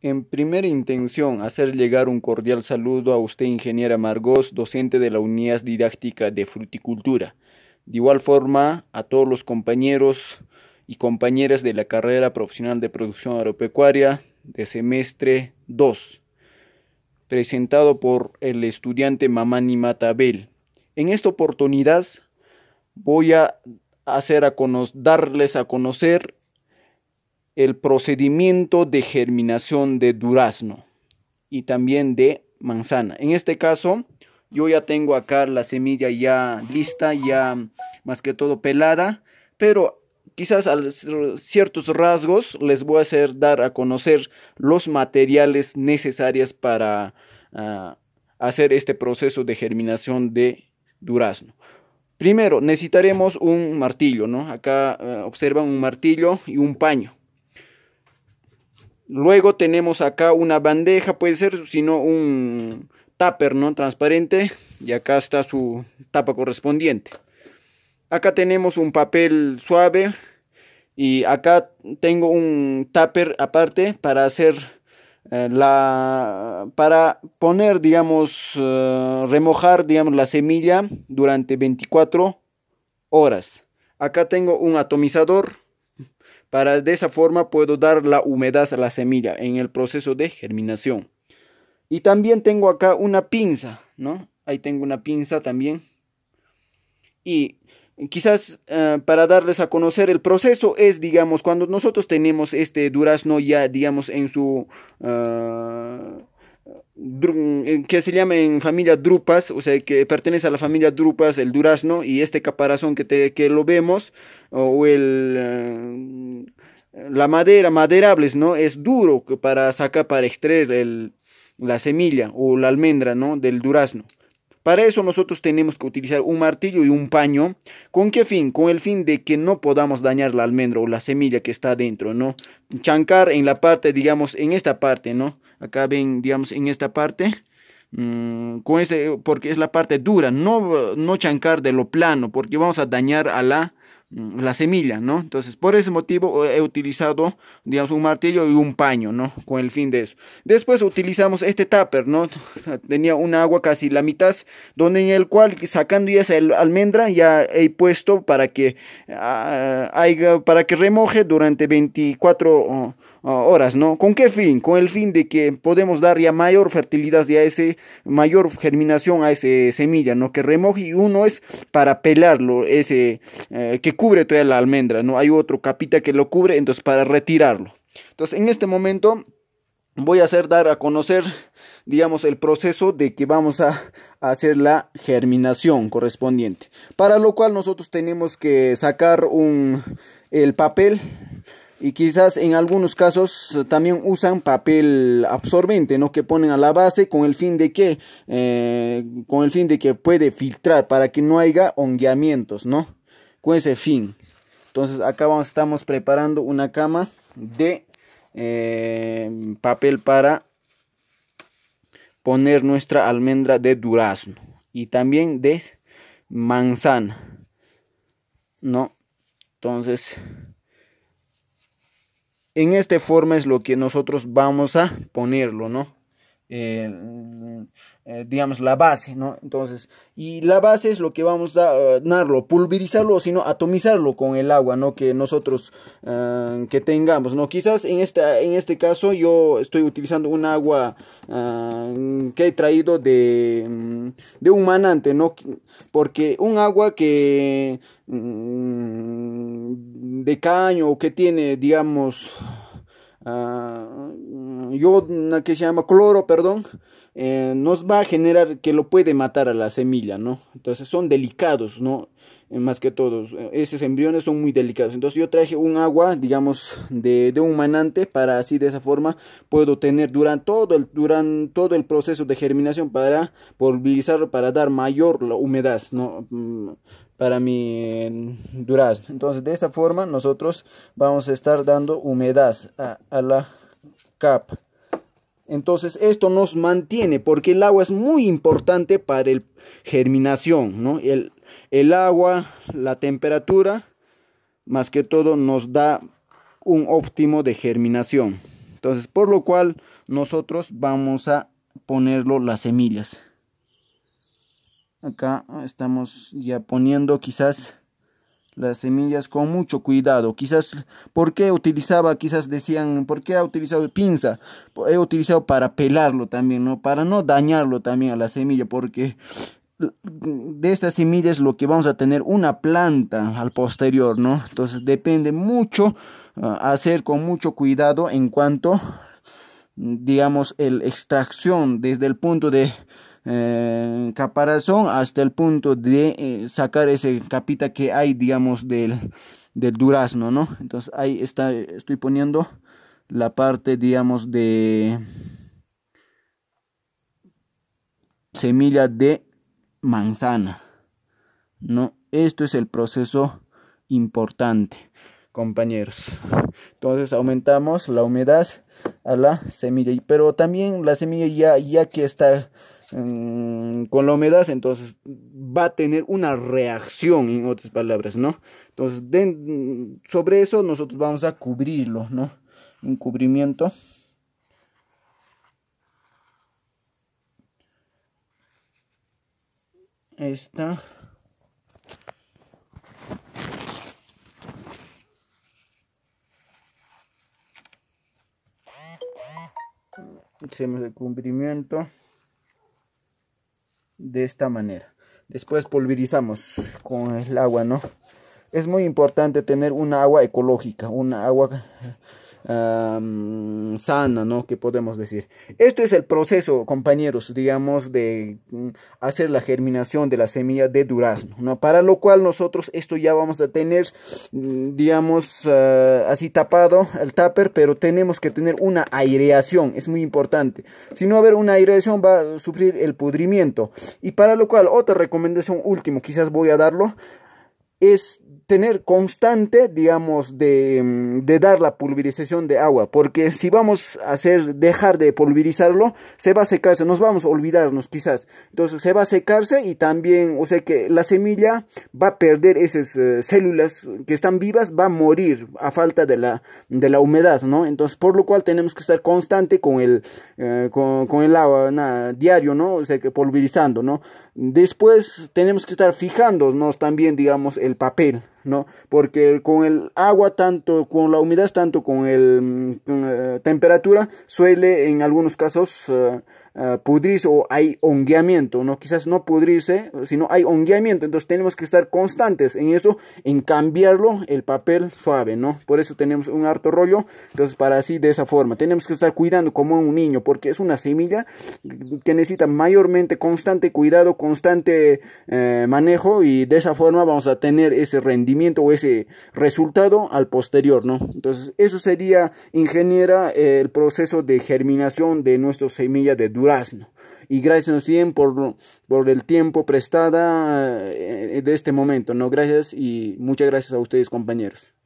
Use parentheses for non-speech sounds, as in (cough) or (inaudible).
En primera intención, hacer llegar un cordial saludo a usted, ingeniera Margos, docente de la Unidad Didáctica de Fruticultura. De igual forma, a todos los compañeros y compañeras de la carrera profesional de producción agropecuaria de semestre 2, presentado por el estudiante Mamani Matabel. En esta oportunidad voy a hacer a darles a conocer el procedimiento de germinación de durazno y también de manzana. En este caso, yo ya tengo acá la semilla ya lista, ya más que todo pelada, pero quizás a ciertos rasgos les voy a hacer dar a conocer los materiales necesarios para ah, hacer este proceso de germinación de durazno. Primero, necesitaremos un martillo, ¿no? Acá ah, observan un martillo y un paño. Luego tenemos acá una bandeja, puede ser, sino un tupper, ¿no? Transparente. Y acá está su tapa correspondiente. Acá tenemos un papel suave. Y acá tengo un tupper aparte para hacer eh, la... Para poner, digamos, eh, remojar, digamos, la semilla durante 24 horas. Acá tengo un atomizador para de esa forma puedo dar la humedad a la semilla en el proceso de germinación. Y también tengo acá una pinza, ¿no? Ahí tengo una pinza también. Y quizás eh, para darles a conocer el proceso es, digamos, cuando nosotros tenemos este durazno ya, digamos, en su... Eh, eh, que se llama en familia drupas, o sea, que pertenece a la familia drupas, el durazno y este caparazón que, te, que lo vemos, o el, eh, la madera, maderables, ¿no? Es duro para sacar, para extraer el, la semilla o la almendra, ¿no? Del durazno. Para eso nosotros tenemos que utilizar un martillo y un paño. ¿Con qué fin? Con el fin de que no podamos dañar la almendra o la semilla que está dentro, ¿no? Chancar en la parte, digamos, en esta parte, ¿no? acaben, digamos, en esta parte. Mm, con porque es la parte dura, no, no chancar de lo plano, porque vamos a dañar a la, mm, semilla, ¿no? Entonces, por ese motivo he utilizado, digamos, un martillo y un paño, ¿no? Con el fin de eso. Después utilizamos este tupper, ¿no? (laughs) Tenía un agua casi la mitad, donde en el cual sacando ya esa almendra ya he puesto para que, ah, para que remoje durante 24 horas, ¿no? ¿Con qué fin? Con el fin de que podemos dar ya mayor fertilidad a ese, mayor germinación a ese semilla, ¿no? Que y uno es para pelarlo, ese eh, que cubre toda la almendra, ¿no? Hay otro capita que lo cubre, entonces para retirarlo. Entonces, en este momento voy a hacer dar a conocer, digamos, el proceso de que vamos a hacer la germinación correspondiente. Para lo cual nosotros tenemos que sacar un, el papel y quizás en algunos casos eh, también usan papel absorbente, ¿no? Que ponen a la base con el fin de que, eh, con el fin de que puede filtrar para que no haya hongueamientos, ¿no? Con ese fin. Entonces acá estamos preparando una cama de eh, papel para poner nuestra almendra de durazno y también de manzana, ¿no? Entonces... En este forma es lo que nosotros vamos a ponerlo, ¿no? Eh, eh, digamos, la base, ¿no? Entonces, y la base es lo que vamos a darlo, eh, pulverizarlo o sino atomizarlo con el agua, ¿no? Que nosotros que tengamos, ¿no? Quizás en, esta, en este caso yo estoy utilizando un agua que he traído de, mm, de un manante, ¿no? Porque un agua que mm, de caño o que tiene, digamos, Ah, yo, mm, que se llama cloro, perdón, eh, nos va a generar que lo puede matar a la semilla, ¿no? Entonces son delicados, ¿no? Eh, más que todos. Eh, esos embriones son muy delicados. Entonces yo traje un agua, digamos, de, de un manante para así de esa forma puedo tener durante todo el, todo el proceso de germinación para para dar mayor humedad, ¿no? Mm, para mi durazno. Entonces de esta forma nosotros vamos a estar dando humedad a, la capa. Entonces esto nos mantiene porque el agua es muy importante para la germinación. ¿no? El, el agua, la temperatura, más que todo nos da un óptimo de germinación. Entonces por lo cual nosotros vamos a ponerlo las semillas. Acá estamos ya poniendo quizás las semillas con mucho cuidado. Quizás, ¿por qué utilizaba? Quizás decían, ¿por qué ha utilizado pinza? He utilizado para pelarlo también, ¿no? Para no dañarlo también a la semilla, porque de estas semillas lo que vamos a tener una planta al posterior, ¿no? Entonces depende mucho ah, hacer con mucho cuidado en cuanto digamos el extracción desde el punto de eh, caparazón hasta el punto de eh, sacar ese capita que hay, digamos, del, durazno, ¿no? Entonces ahí está, estoy poniendo la parte, digamos, de semilla de manzana, ¿no? Esto es el proceso importante, compañeros. Entonces aumentamos la humedad a la semilla, pero también la semilla ya, ya que está Mm, con la humedad, entonces va a tener una reacción, en otras palabras, ¿no? Entonces, mm, sobre eso nosotros vamos a cubrirlo, ¿no? Un cubrimiento. Esta. Hacemos el cubrimiento de esta manera. Después pulverizamos con el agua, ¿no? Es muy importante tener una agua ecológica, una agua sana, ¿no? Que podemos decir. Esto es el proceso, compañeros, digamos, de mm, hacer la germinación de la semilla de durazno, ¿no? Para lo cual nosotros esto ya vamos a tener, mm, digamos, eh, así tapado el tupper, pero tenemos que tener una aireación, es muy importante. Si no haber una aireación va a sufrir el pudrimiento. Y para lo cual, otra recomendación último, quizás voy a darlo, es tener constante, digamos, de, dar la pulverización de agua, porque si vamos a hacer, dejar de pulverizarlo, se va a secarse, nos vamos a olvidarnos quizás. Entonces se va a secarse y también, o sea que la semilla va a perder esas eh, células que están vivas, va a morir a falta de la, de la humedad, ¿no? Entonces, por lo cual tenemos que estar constante con el, eh, con, el agua diario, ¿no? O sea que pulverizando, ¿no? Después tenemos que estar fijándonos también, digamos, el papel porque con el agua tanto, con la humedad tanto, con la mm, eh, temperatura, suele en algunos casos eh, eh, pudrirse o hay hongueamiento, ¿no? Quizás no pudrirse, sino hay hongueamiento, entonces tenemos que estar constantes en eso, en cambiarlo el papel suave, ¿no? Por eso tenemos un harto rollo, entonces para así de esa forma, tenemos que estar cuidando como un niño, porque es una semilla que necesita mayormente constante cuidado, constante manejo y de esa forma vamos a tener ese rendimiento o ese resultado al posterior, ¿no? Entonces, eso sería, ingeniera, eh, el proceso de germinación de nuestra semilla de durazno. Y gracias bien por, por el tiempo prestada eh, de este momento, ¿no? Gracias y muchas gracias a ustedes, compañeros.